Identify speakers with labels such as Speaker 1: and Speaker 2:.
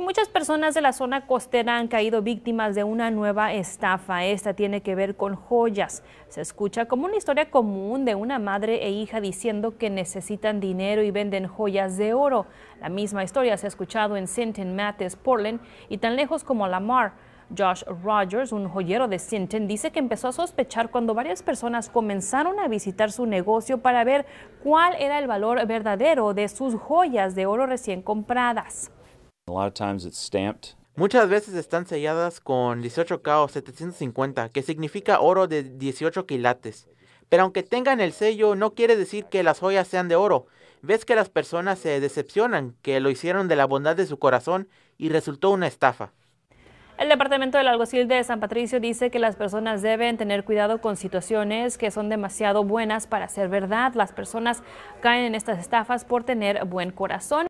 Speaker 1: muchas personas de la zona costera han caído víctimas de una nueva estafa. Esta tiene que ver con joyas. Se escucha como una historia común de una madre e hija diciendo que necesitan dinero y venden joyas de oro. La misma historia se ha escuchado en Sinton Mattis, Portland y tan lejos como Lamar. Josh Rogers, un joyero de Sinton, dice que empezó a sospechar cuando varias personas comenzaron a visitar su negocio para ver cuál era el valor verdadero de sus joyas de oro recién compradas.
Speaker 2: Muchas veces están selladas con 18K 750, que significa oro de 18 quilates. Pero aunque tengan el sello, no quiere decir que las joyas sean de oro. Ves que las personas se decepcionan, que lo hicieron de la bondad de su corazón y resultó una estafa.
Speaker 1: El Departamento del Alguacil de San Patricio dice que las personas deben tener cuidado con situaciones que son demasiado buenas para ser verdad. Las personas caen en estas estafas por tener buen corazón.